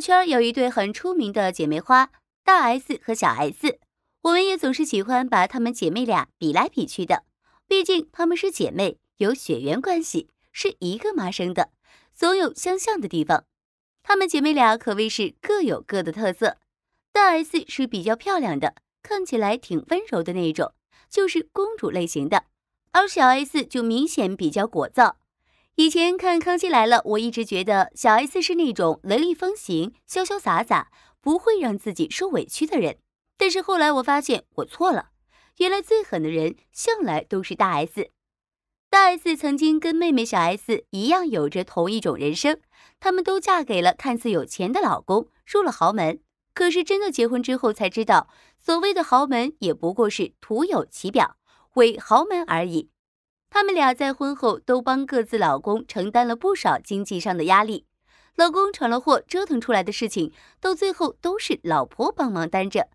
圈有一对很出名的姐妹花，大 S 和小 S，我们也总是喜欢把她们姐妹俩比来比去的。毕竟她们是姐妹，有血缘关系，是一个妈生的，总有相像的地方。她们姐妹俩可谓是各有各的特色。大 S 是比较漂亮的，看起来挺温柔的那种，就是公主类型的；而小 S 就明显比较果噪。以前看《康熙来了》，我一直觉得小 S 是那种雷厉风行、潇潇洒洒、不会让自己受委屈的人。但是后来我发现我错了，原来最狠的人向来都是大 S。大 S 曾经跟妹妹小 S 一样，有着同一种人生。他们都嫁给了看似有钱的老公，入了豪门。可是真的结婚之后才知道，所谓的豪门也不过是徒有其表，伪豪门而已。他们俩在婚后都帮各自老公承担了不少经济上的压力，老公闯了祸折腾出来的事情，到最后都是老婆帮忙担着。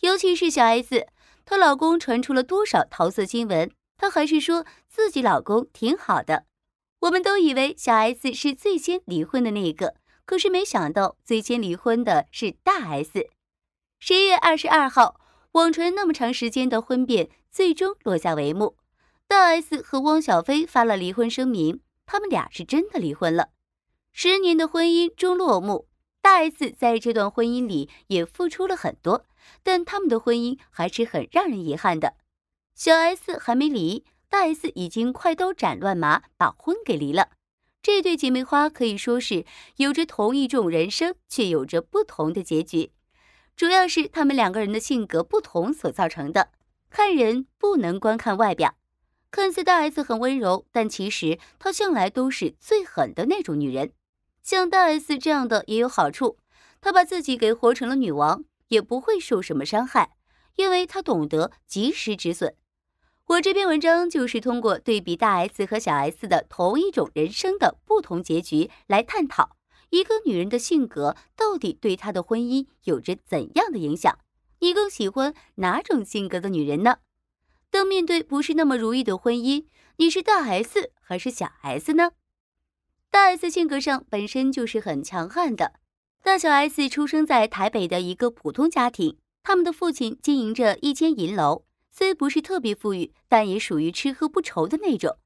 尤其是小 S，她老公传出了多少桃色新闻，她还是说自己老公挺好的。我们都以为小 S 是最先离婚的那一个，可是没想到最先离婚的是大 S。十一月二十二号，网传那么长时间的婚变最终落下帷幕。大 S 和汪小菲发了离婚声明，他们俩是真的离婚了。十年的婚姻终落幕，大 S 在这段婚姻里也付出了很多，但他们的婚姻还是很让人遗憾的。小 S 还没离，大 S 已经快刀斩乱麻把婚给离了。这对姐妹花可以说是有着同一种人生，却有着不同的结局，主要是他们两个人的性格不同所造成的。看人不能光看外表。看似大 S 很温柔，但其实她向来都是最狠的那种女人。像大 S 这样的也有好处，她把自己给活成了女王，也不会受什么伤害，因为她懂得及时止损。我这篇文章就是通过对比大 S 和小 S 的同一种人生的不同结局，来探讨一个女人的性格到底对她的婚姻有着怎样的影响。你更喜欢哪种性格的女人呢？当面对不是那么如意的婚姻，你是大 S 还是小 S 呢？大 S 性格上本身就是很强悍的。大小 S 出生在台北的一个普通家庭，他们的父亲经营着一间银楼，虽不是特别富裕，但也属于吃喝不愁的那种。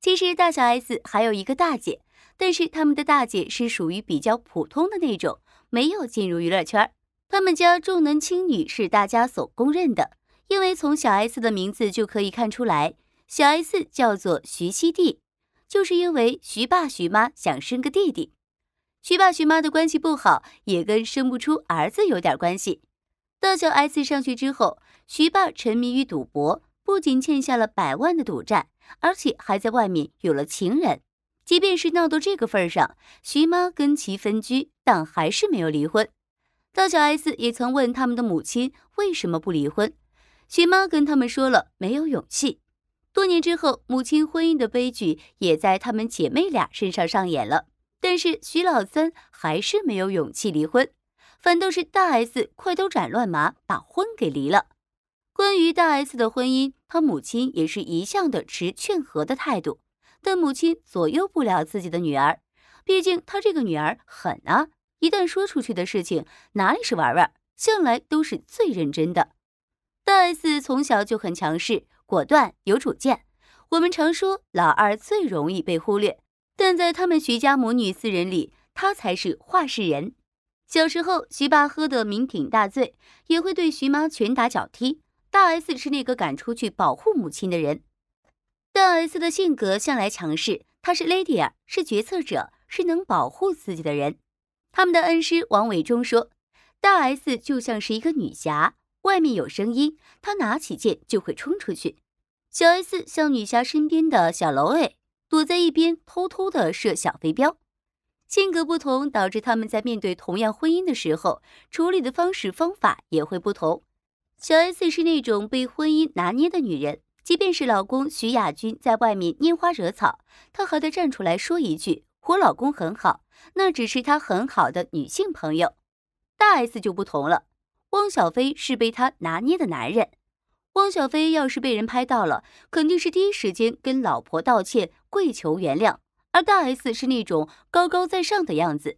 其实大小 S 还有一个大姐，但是他们的大姐是属于比较普通的那种，没有进入娱乐圈。他们家重男轻女是大家所公认的。因为从小 S 的名字就可以看出来，小 S 叫做徐熙弟，就是因为徐爸徐妈想生个弟弟。徐爸徐妈的关系不好，也跟生不出儿子有点关系。到小 S 上学之后，徐爸沉迷于赌博，不仅欠下了百万的赌债，而且还在外面有了情人。即便是闹到这个份上，徐妈跟其分居，但还是没有离婚。到小 S 也曾问他们的母亲为什么不离婚。徐妈跟他们说了没有勇气。多年之后，母亲婚姻的悲剧也在她们姐妹俩身上上演了。但是徐老三还是没有勇气离婚，反倒是大 S 快刀斩乱麻把婚给离了。关于大 S 的婚姻，她母亲也是一向的持劝和的态度，但母亲左右不了自己的女儿，毕竟她这个女儿狠啊！一旦说出去的事情，哪里是玩玩，向来都是最认真的。大 S 从小就很强势、果断、有主见。我们常说老二最容易被忽略，但在他们徐家母女四人里，她才是话事人。小时候，徐爸喝得酩酊大醉，也会对徐妈拳打脚踢。大 S 是那个敢出去保护母亲的人。大 S 的性格向来强势，她是 Lady，是决策者，是能保护自己的人。他们的恩师王伟忠说，大 S 就像是一个女侠。外面有声音，他拿起剑就会冲出去。小 S 向女侠身边的小楼哎躲在一边，偷偷的射小飞镖。性格不同，导致他们在面对同样婚姻的时候，处理的方式方法也会不同。小 S 是那种被婚姻拿捏的女人，即便是老公徐亚军在外面拈花惹草，她还得站出来说一句：“我老公很好，那只是他很好的女性朋友。”大 S 就不同了。汪小菲是被他拿捏的男人，汪小菲要是被人拍到了，肯定是第一时间跟老婆道歉，跪求原谅。而大 S 是那种高高在上的样子，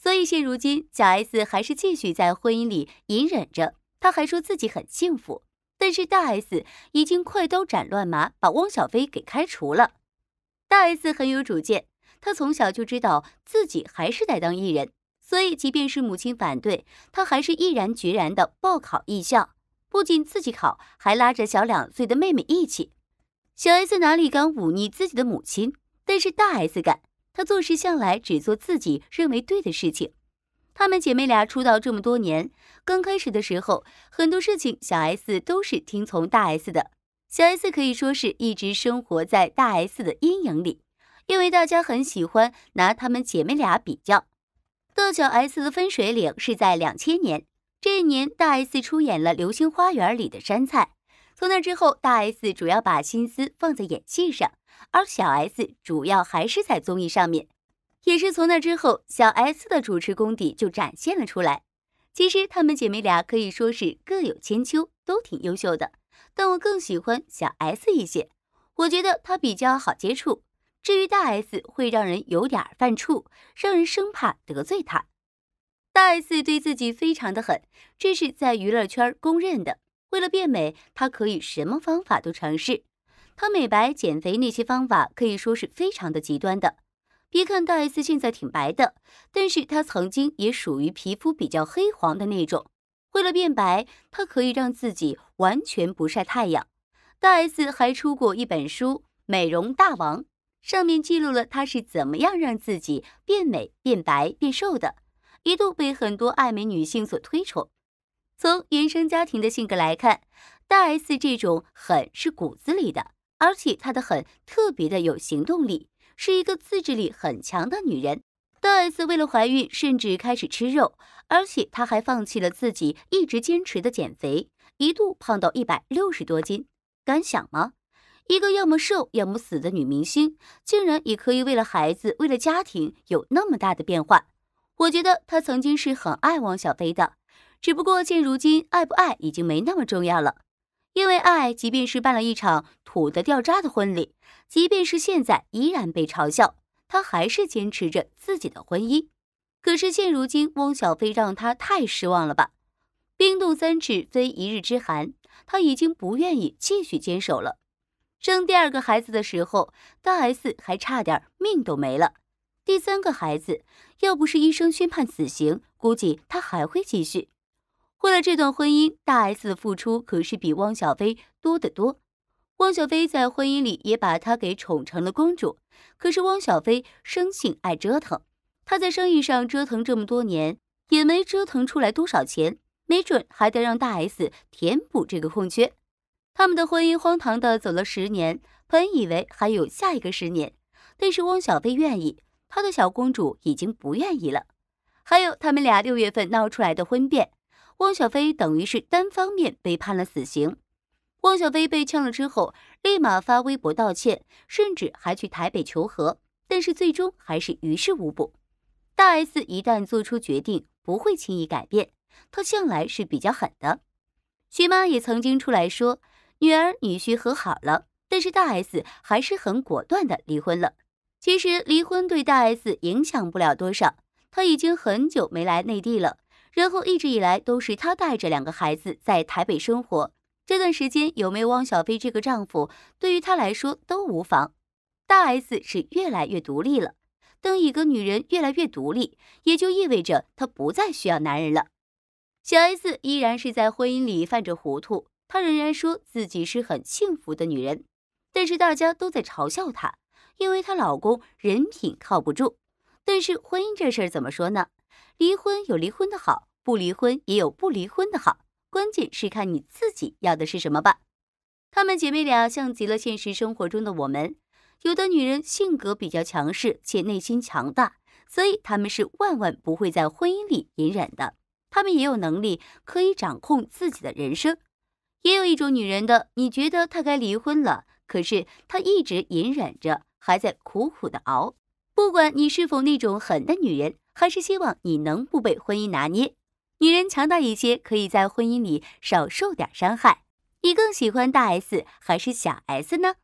所以现如今小 S 还是继续在婚姻里隐忍着。他还说自己很幸福，但是大 S 已经快刀斩乱麻，把汪小菲给开除了。大 S 很有主见，他从小就知道自己还是得当艺人。所以，即便是母亲反对，他还是毅然决然的报考艺校。不仅自己考，还拉着小两岁的妹妹一起。小 S 哪里敢忤逆自己的母亲？但是大 S 敢。她做事向来只做自己认为对的事情。她们姐妹俩出道这么多年，刚开始的时候，很多事情小 S 都是听从大 S 的。小 S 可以说是一直生活在大 S 的阴影里，因为大家很喜欢拿她们姐妹俩比较。小 S 的分水岭是在两千年，这一年大 S 出演了《流星花园》里的山菜。从那之后，大 S 主要把心思放在演戏上，而小 S 主要还是在综艺上面。也是从那之后，小 S 的主持功底就展现了出来。其实她们姐妹俩可以说是各有千秋，都挺优秀的。但我更喜欢小 S 一些，我觉得她比较好接触。至于大 S 会让人有点犯怵，让人生怕得罪她。大 S 对自己非常的狠，这是在娱乐圈公认的。为了变美，她可以什么方法都尝试。她美白、减肥那些方法可以说是非常的极端的。别看大 S 现在挺白的，但是她曾经也属于皮肤比较黑黄的那种。为了变白，她可以让自己完全不晒太阳。大 S 还出过一本书《美容大王》。上面记录了她是怎么样让自己变美、变白、变瘦的，一度被很多爱美女性所推崇。从原生家庭的性格来看，大 S 这种狠是骨子里的，而且她的狠特别的有行动力，是一个自制力很强的女人。大 S 为了怀孕，甚至开始吃肉，而且她还放弃了自己一直坚持的减肥，一度胖到一百六十多斤，敢想吗？一个要么瘦要么死的女明星，竟然也可以为了孩子，为了家庭有那么大的变化。我觉得她曾经是很爱汪小菲的，只不过现如今爱不爱已经没那么重要了。因为爱，即便是办了一场土的掉渣的婚礼，即便是现在依然被嘲笑，她还是坚持着自己的婚姻。可是现如今，汪小菲让她太失望了吧？冰冻三尺非一日之寒，她已经不愿意继续坚守了。生第二个孩子的时候，大 S 还差点命都没了。第三个孩子，要不是医生宣判死刑，估计他还会继续。为了这段婚姻，大 S 的付出可是比汪小菲多得多。汪小菲在婚姻里也把她给宠成了公主，可是汪小菲生性爱折腾，他在生意上折腾这么多年，也没折腾出来多少钱，没准还得让大 S 填补这个空缺。他们的婚姻荒唐的走了十年，本以为还有下一个十年，但是汪小菲愿意，他的小公主已经不愿意了。还有他们俩六月份闹出来的婚变，汪小菲等于是单方面被判了死刑。汪小菲被呛了之后，立马发微博道歉，甚至还去台北求和，但是最终还是于事无补。大 S 一旦做出决定，不会轻易改变，她向来是比较狠的。徐妈也曾经出来说。女儿女婿和好了，但是大 S 还是很果断的离婚了。其实离婚对大 S 影响不了多少，她已经很久没来内地了，然后一直以来都是她带着两个孩子在台北生活。这段时间有没有汪小菲这个丈夫，对于她来说都无妨。大 S 是越来越独立了，当一个女人越来越独立，也就意味着她不再需要男人了。小 S 依然是在婚姻里犯着糊涂。她仍然说自己是很幸福的女人，但是大家都在嘲笑她，因为她老公人品靠不住。但是婚姻这事儿怎么说呢？离婚有离婚的好，不离婚也有不离婚的好，关键是看你自己要的是什么吧。她们姐妹俩像极了现实生活中的我们，有的女人性格比较强势且内心强大，所以她们是万万不会在婚姻里隐忍的。她们也有能力可以掌控自己的人生。也有一种女人的，你觉得她该离婚了，可是她一直隐忍着，还在苦苦的熬。不管你是否那种狠的女人，还是希望你能不被婚姻拿捏。女人强大一些，可以在婚姻里少受点伤害。你更喜欢大 S 还是小 S 呢？